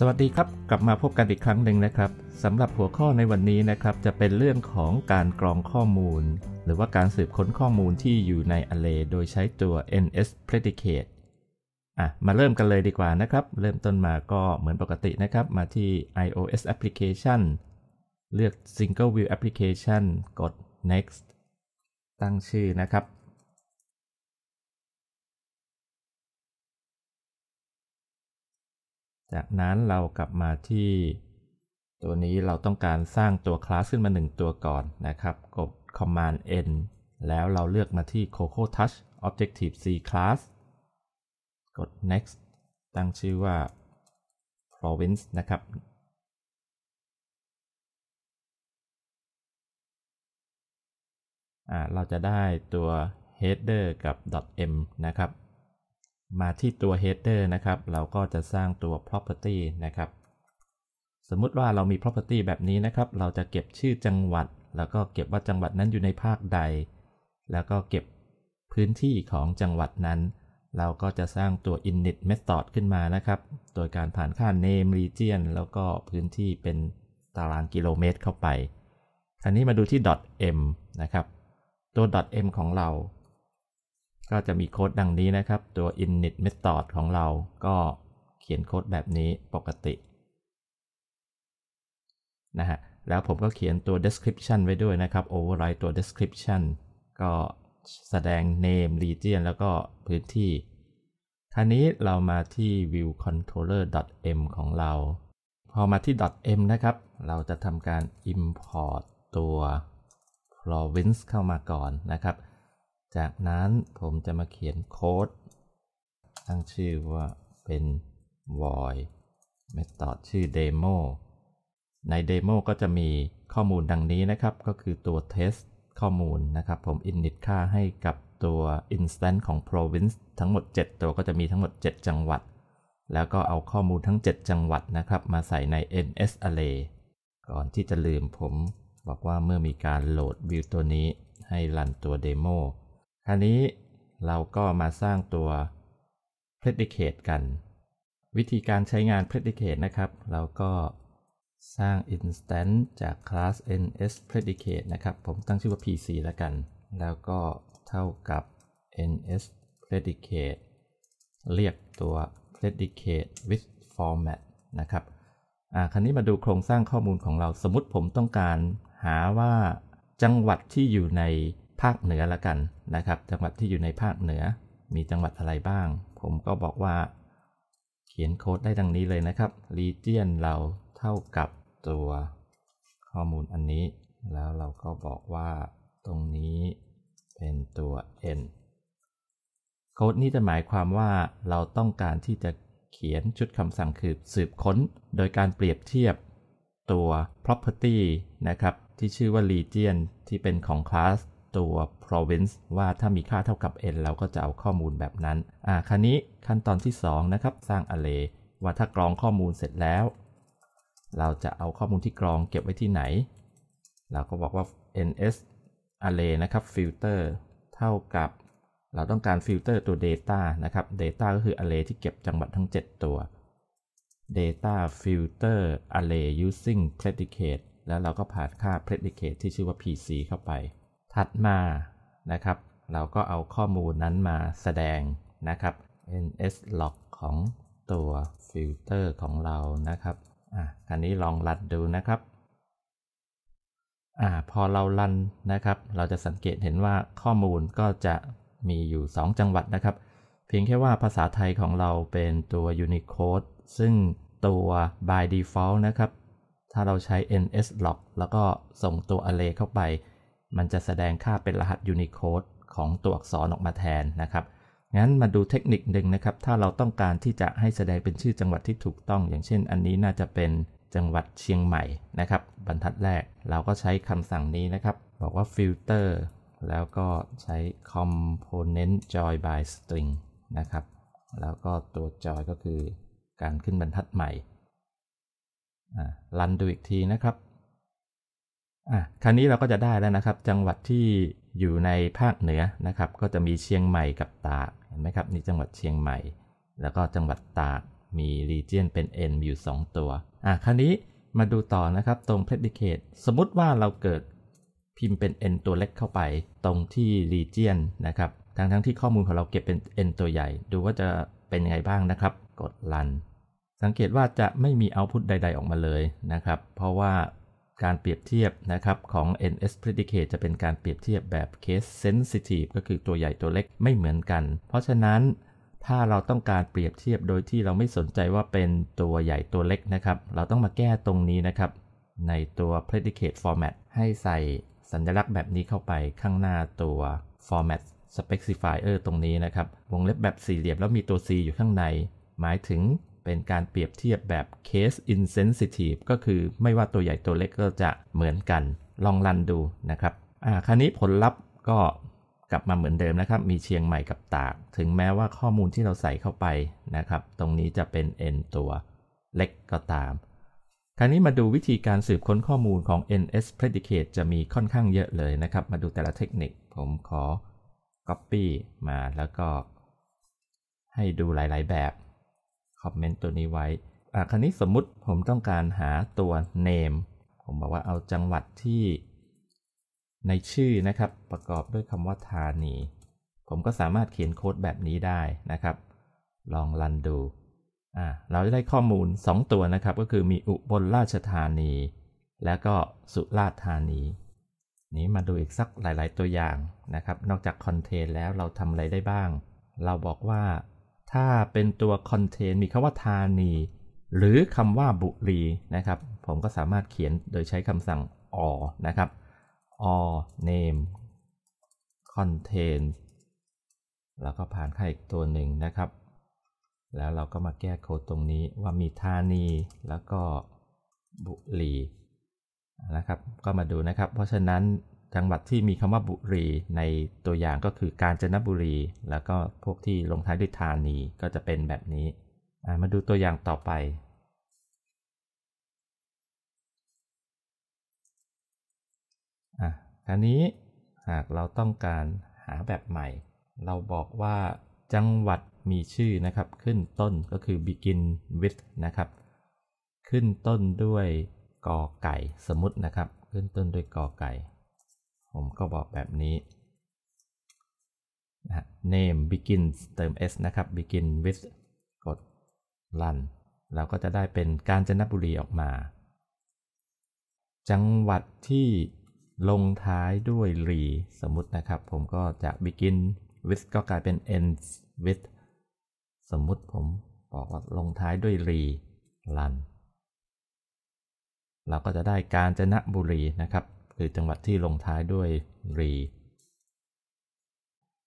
สวัสดีครับ กลับมาพบกันอีกครั้งหนึ่งนะครับสำหรับหัวข้อในวันนี้นะครับ จะเป็นเรื่องของการกรองข้อมูล หรือว่าการสืบค้นข้อมูลที่อยู่ใน array โดยใช้ตัว ns predicate อ่ะมาเริ่มกันเลยดีกว่านะครับ เริ่มต้นมาก็เหมือนปกตินะครับ มาที่ iOS application เลือก single view application กด next ตั้งชื่อนะครับจากนั้นเรากลับมาที่ ตัวนี้เราต้องการสร้างตัวคลาสขึ้นมา1ตัวก่อนนะครับ กด Command N แล้วเราเลือกมาที่ Coco Touch Objective C Class กด Next ตั้งชื่อว่า Province นะครับ เราจะได้ตัว header กับ .m นะครับมาที่ตัว header นะครับ เราก็จะสร้างตัว property นะครับ สมมุติว่าเรามี property แบบนี้นะครับ เราจะเก็บชื่อจังหวัด แล้วก็เก็บว่าจังหวัดนั้นอยู่ในภาคใด แล้วก็เก็บพื้นที่ของจังหวัดนั้น เราก็จะสร้างตัว init method ขึ้นมานะครับ โดยการผ่านค่า name region แล้วก็พื้นที่เป็นตารางกิโลเมตร เข้าไปคราวนี้มาดูที่ .m นะครับ ตัว .m ของเราก็จะมีโค้ดดังนี้นะครับ ตัว init method ของเรา ก็เขียนโค้ดแบบนี้ปกตินะฮะแล้วผมก็เขียนตัว description ไว้ด้วยนะครับ override ตัว description ก็แสดง name region แล้วก็พื้นที่ คราวนี้เรามาที่ view controller m ของเรา พอมาที่ m นะครับ เราจะทำการ import ตัว province เข้ามาก่อนนะครับจากนั้นผมจะมาเขียนโค้ดตั้งชื่อว่าเป็น void method ชื่อเดโมในเดโมก็จะมีข้อมูลดังนี้นะครับ ก็คือตัว test ข้อมูลนะครับ ผม init ค่าให้กับตัว instance ของ province ทั้งหมด 7 ตัวก็จะมีทั้งหมด 7 จังหวัด แล้วก็เอาข้อมูลทั้ง 7 จังหวัดนะครับ มาใส่ใน ns array ก่อนที่จะลืมผมบอกว่าเมื่อมีการโหลดวิวตัวนี้ให้รันตัวเดโมคราวนี้เราก็มาสร้างตัว predicate กัน วิธีการใช้งาน predicate นะครับ เราก็สร้าง instance จาก class ns predicate นะครับ ผมตั้งชื่อว่า pc แล้วกัน แล้วก็เท่ากับ ns predicate เรียกตัว predicate with format นะครับอ่าคราวนี้มาดูโครงสร้างข้อมูลของเราสมมติผมต้องการหาว่าจังหวัดที่อยู่ในภาคเหนือละกันนะครับ จังหวัดที่อยู่ในภาคเหนือมีจังหวัดอะไรบ้าง ผมก็บอกว่าเขียนโค้ดได้ดังนี้เลยนะครับ region เราเท่ากับตัวข้อมูลอันนี้ แล้วเราก็บอกว่าตรงนี้เป็นตัว n โค้ดนี้จะหมายความว่าเราต้องการที่จะเขียนชุดคำสั่งคือ สืบค้น โดยการเปรียบเทียบตัว property นะครับ ที่ชื่อว่า region ที่เป็นของ class ตัว province ว่าถ้ามีค่าเท่ากับ n เราก็จะเอาข้อมูลแบบนั้นอ่าคันนี้ขั้นตอนที่ 2 นะครับ สร้าง array ว่าถ้ากรองข้อมูลเสร็จแล้ว เราจะเอาข้อมูลที่กรองเก็บไว้ที่ไหน เราก็บอกว่า ns array นะครับ filter เท่ากับ เราต้องการฟิลเตอร์ตัว data นะครับ data ก็คือ array ที่เก็บจังหวัดทั้ง 7 ตัว data filter array using predicate แล้วเราก็ผ่านค่า predicate ที่ชื่อว่า pc เข้าไปถัดมานะครับ เราก็เอาข้อมูลนั้นมาแสดงนะครับ ns log ของตัวฟิลเตอร์ของเรานะครับ อ่ะคราวนี้ลองรันดูนะครับอ่าพอเรารันนะครับ เราจะสังเกตเห็นว่าข้อมูลก็จะมีอยู่ 2 จังหวัดนะครับ เพียงแค่ว่าภาษาไทยของเราเป็นตัว Unicode ซึ่งตัว by default นะครับ ถ้าเราใช้ ns log แล้วก็ส่งตัว array เข้าไปมันจะแสดงค่าเป็นรหัส Unicode ของตัวอักษรออกมาแทนนะครับ งั้นมาดูเทคนิคหนึ่งนะครับ ถ้าเราต้องการที่จะให้แสดงเป็นชื่อจังหวัดที่ถูกต้อง อย่างเช่นอันนี้น่าจะเป็นจังหวัดเชียงใหม่นะครับ บรรทัดแรกเราก็ใช้คำสั่งนี้นะครับ บอกว่า filter แล้วก็ใช้ component join by string นะครับ แล้วก็ตัว join ก็คือการขึ้นบรรทัดใหม่รันดูอีกทีนะครับอ่ะคราวนี้เราก็จะได้แล้วนะครับจังหวัดที่อยู่ในภาคเหนือนะครับก็จะมีเชียงใหม่กับตากเห็นไหมครับนี่จังหวัดเชียงใหม่ แล้วก็จังหวัดตากมีรีเจนเป็น n อยู่2ตัวอ่ะคราวนี้มาดูต่อนะครับตรง predicate สมมติว่าเราเกิดพิมพ์เป็น n ตัวเล็กเข้าไป ตรงที่รีเจนนะครับทั้งทั้งที่ข้อมูลของเราเก็บเป็น n ตัวใหญ่ ดูว่าจะเป็นยังไงบ้างนะครับ กด run สังเกตว่าจะไม่มี output ใด ๆ ออกมาเลยนะครับ เพราะว่าการเปรียบเทียบนะครับของ NS predicate จะเป็นการเปรียบเทียบแบบ case sensitive ก็คือตัวใหญ่ตัวเล็กไม่เหมือนกัน เพราะฉะนั้นถ้าเราต้องการเปรียบเทียบโดยที่เราไม่สนใจว่าเป็นตัวใหญ่ตัวเล็กนะครับ เราต้องมาแก้ตรงนี้นะครับ ในตัว predicate format ให้ใส่สัญลักษณ์แบบนี้เข้าไปข้างหน้าตัว format specifier ตรงนี้นะครับ วงเล็บแบบสี่เหลี่ยมแล้วมีตัว c อยู่ข้างใน หมายถึงเป็นการเปรียบเทียบแบบ case insensitive ก็คือไม่ว่าตัวใหญ่ตัวเล็กก็จะเหมือนกันลองรันดูนะครับอ่าคราวนี้ผลลัพธ์ก็กลับมาเหมือนเดิมนะครับ มีเชียงใหม่กับตาก ถึงแม้ว่าข้อมูลที่เราใส่เข้าไปนะครับ ตรงนี้จะเป็น n ตัวเล็กก็ตาม คราวนี้มาดูวิธีการสืบค้นข้อมูลของ ns predicate จะมีค่อนข้างเยอะเลยนะครับ มาดูแต่ละเทคนิคผมขอ copy มาแล้วก็ให้ดูหลาย ๆ แบบคอมเมนต์ตัวนี้ไว้อ่ะคราวนี้สมมุติผมต้องการหาตัว name ผมบอกว่าเอาจังหวัดที่ในชื่อนะครับประกอบด้วยคำว่าธานี ผมก็สามารถเขียนโค้ดแบบนี้ได้นะครับ ลองรันดูอ่าเราจะได้ข้อมูล 2 ตัวนะครับ ก็คือมีอุบลราชธานี แล้วก็สุราษฎร์ธานี นี้มาดูอีกสักหลาย ๆ ตัวอย่างนะครับ นอกจากคอนเทนต์แล้วเราทำอะไรได้บ้าง เราบอกว่าถ้าเป็นตัวคอนเทนต์มีคำว่าธานีหรือคำว่าบุรีนะครับ ผมก็สามารถเขียนโดยใช้คำสั่งอนะครับอ name contain แล้วก็ผ่านค่าอีกตัวหนึ่งนะครับ แล้วเราก็มาแก้โค้ดตรงนี้ว่ามีธานีแล้วก็บุรีนะครับก็มาดูนะครับเพราะฉะนั้นจังหวัดที่มีคำว่าบุรีในตัวอย่างก็คือกาญจนบุรี แล้วก็พวกที่ลงท้ายด้วยธานีก็จะเป็นแบบนี้ มาดูตัวอย่างต่อไป อ่ะคราวนี้หากเราต้องการหาแบบใหม่ เราบอกว่าจังหวัดมีชื่อนะครับขึ้นต้นก็คือ begin with นะครับขึ้นต้นด้วยกอไก่สมมตินะครับ ขึ้นต้นด้วยกอไก่ผมก็บอกแบบนี้นะ name begin เติม s นะครับ begin with กด run เราก็จะได้เป็นการจนบุรีออกมา จังหวัดที่ลงท้ายด้วยรี สมมตินะครับผมก็จะ begin with ก็กลายเป็น end s with สมมุติผมบอกว่าลงท้ายด้วยรีรันเราก็จะได้การจนบุรีนะครับคือจังหวัดที่ลงท้ายด้วยรี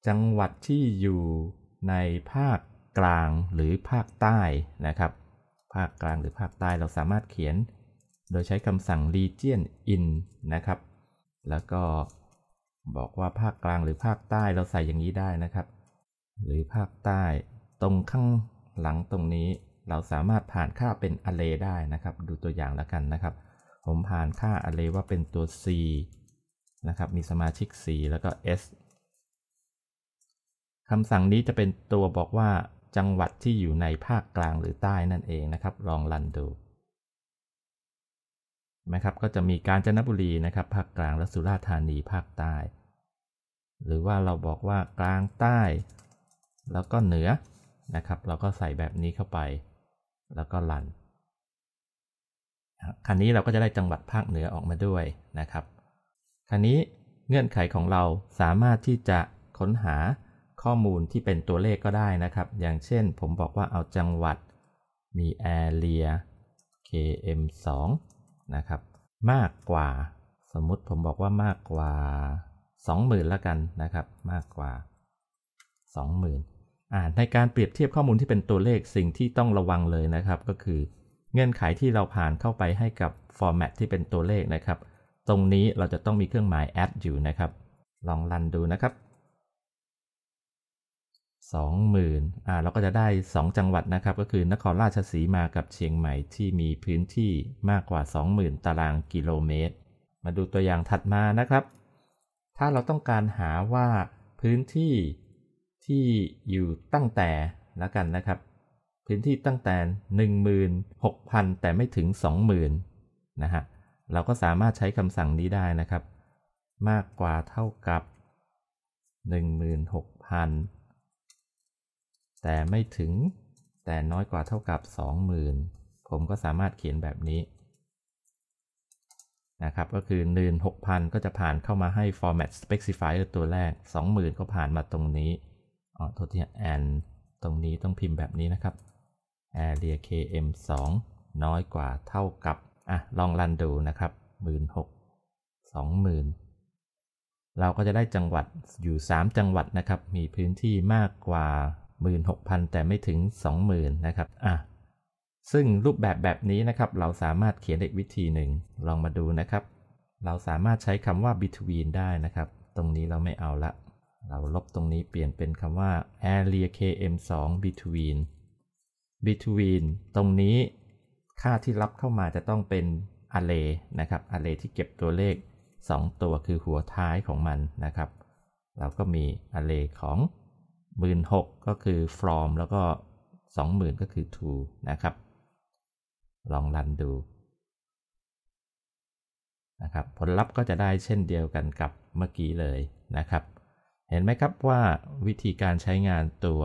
จังหวัดที่อยู่ในภาคกลางหรือภาคใต้นะครับ ภาคกลางหรือภาคใต้เราสามารถเขียน โดยใช้คำสั่ง region in นะครับ แล้วก็บอกว่าภาคกลางหรือภาคใต้เราใส่อย่างนี้ได้นะครับ หรือภาคใต้ตรงข้างหลังตรงนี้ เราสามารถผ่านค่าเป็นอะเ y ได้นะครับ ดูตัวอย่างแล้วกันนะครับผมผ่านค่าอะไรว่าเป็นตัว C นะครับ มีสมาชิก C แล้วก็ S คำสั่งนี้จะเป็นตัวบอกว่าจังหวัดที่อยู่ในภาคกลางหรือใต้นั่นเองนะครับลองรันดูนะครับ ก็จะมีกาญจนบุรีนะครับภาคกลางและสุราษฎร์ธานี ภาคใต้ หรือว่าเราบอกว่ากลางใต้ แล้วก็เหนือนะครับ เราก็ใส่แบบนี้เข้าไป แล้วก็รันคันนี้เราก็จะได้จังหวัดภาคเหนือออกมาด้วยนะครับคันนี้เงื่อนไขของเราสามารถที่จะค้นหาข้อมูลที่เป็นตัวเลขก็ได้นะครับ อย่างเช่นผมบอกว่าเอาจังหวัดมี area km2 นะครับมากกว่าสมมุติผมบอกว่ามากกว่า 20,000ละกันนะครับมากกว่า 20,000อ่าในการเปรียบเทียบข้อมูลที่เป็นตัวเลขสิ่งที่ต้องระวังเลยนะครับก็คือเงื่อนไขที่เราผ่านเข้าไปให้กับฟอร์แมตที่เป็นตัวเลขนะครับ ตรงนี้เราจะต้องมีเครื่องหมาย add อยู่นะครับ ลองรันดูนะครับ 20,000อ่า เราก็จะได้ 2 จังหวัดนะครับ ก็คือนครราชสีมากับเชียงใหม่ที่มีพื้นที่มากกว่า 20,000 ตารางกิโลเมตร มาดูตัวอย่างถัดมานะครับ ถ้าเราต้องการหาว่าพื้นที่ที่อยู่ตั้งแต่แล้วกันนะครับพื้นที่ตั้งแต่16,000 แต่ไม่ถึง 20,000 นะฮะ เราก็สามารถใช้คำสั่งนี้ได้นะครับ มากกว่าเท่ากับ 16,000 แต่ไม่ถึง แต่น้อยกว่าเท่ากับ 20,000 ผมก็สามารถเขียนแบบนี้นะครับก็คือ 16,000 ก็จะผ่านเข้ามาให้ format specifier ตัวแรก 20,000 ก็ผ่านมาตรงนี้อ๋อโทษที and ตรงนี้ต้องพิมพ์แบบนี้นะครับ area km 2น้อยกว่าเท่ากับอ่ะลองรันดูนะครับ 16 20,000 เราก็จะได้จังหวัดอยู่ 3 จังหวัดนะครับ มีพื้นที่มากกว่า 16,000 แต่ไม่ถึง 20,000 นะครับอ่ะซึ่งรูปแบบแบบนี้นะครับ เราสามารถเขียนได้วิธีหนึ่ง ลองมาดูนะครับ เราสามารถใช้คำว่า between ได้นะครับ ตรงนี้เราไม่เอาละ เราลบตรงนี้เปลี่ยนเป็นคำว่า area km 2 between between ตรงนี้ค่าที่รับเข้ามาจะต้องเป็น array นะครับ array ที่เก็บตัวเลข 2 ตัว คือหัวท้ายของมันนะครับ เราก็มี array ของ16,000ก็คือ from แล้วก็ 20,000 ก็คือ to นะครับ ลองรันดูนะครับ ผลลัพธ์ก็จะได้เช่นเดียวกันกับเมื่อกี้เลยนะครับ เห็นไหมครับว่าวิธีการใช้งานตัว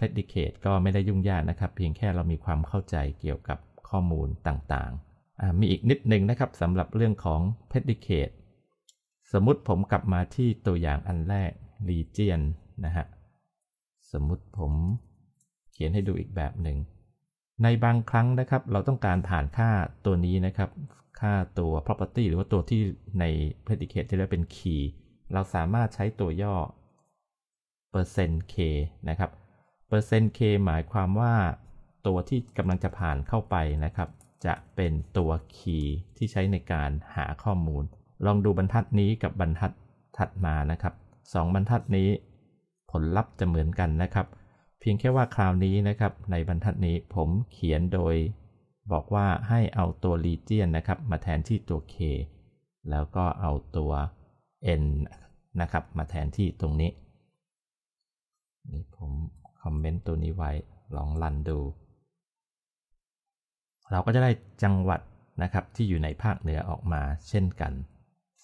predicate ก็ไม่ได้ยุ่งยากนะครับ เพียงแค่เรามีความเข้าใจเกี่ยวกับข้อมูลต่างๆมีอีกนิดหนึ่งนะครับสำหรับเรื่องของ predicate สมมุติผมกลับมาที่ตัวอย่างอันแรก region นะฮะสมมุติผมเขียนให้ดูอีกแบบหนึ่งในบางครั้งนะครับเราต้องการผ่านค่าตัวนี้นะครับ ค่าตัว property หรือว่าตัวที่ใน predicate ที่เรียกเป็น key เราสามารถใช้ตัวย่อ percent k นะครับเปอร์เซ็นต์ k หมายความว่าตัวที่กำลังจะผ่านเข้าไปนะครับ จะเป็นตัวคีย์ที่ใช้ในการหาข้อมูล ลองดูบรรทัดนี้กับบรรทัดถัดมานะครับ2บรรทัดนี้ผลลัพธ์จะเหมือนกันนะครับ เพียงแค่ว่าคราวนี้นะครับ ในบรรทัดนี้ผมเขียนโดยบอกว่าให้เอาตัว region นะครับ มาแทนที่ตัว k แล้วก็เอาตัว n นะครับมาแทนที่ตรงนี้นี่ผมคอมเมนต์ตัวนี้ไว้ ลองลันดู เราก็จะได้จังหวัดนะครับ ที่อยู่ในภาคเหนือออกมาเช่นกัน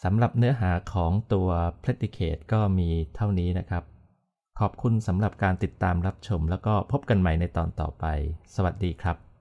สำหรับเนื้อหาของตัว predicate ก็มีเท่านี้นะครับ ขอบคุณสำหรับการติดตามรับชมแล้วก็พบกันใหม่ในตอนต่อไป สวัสดีครับ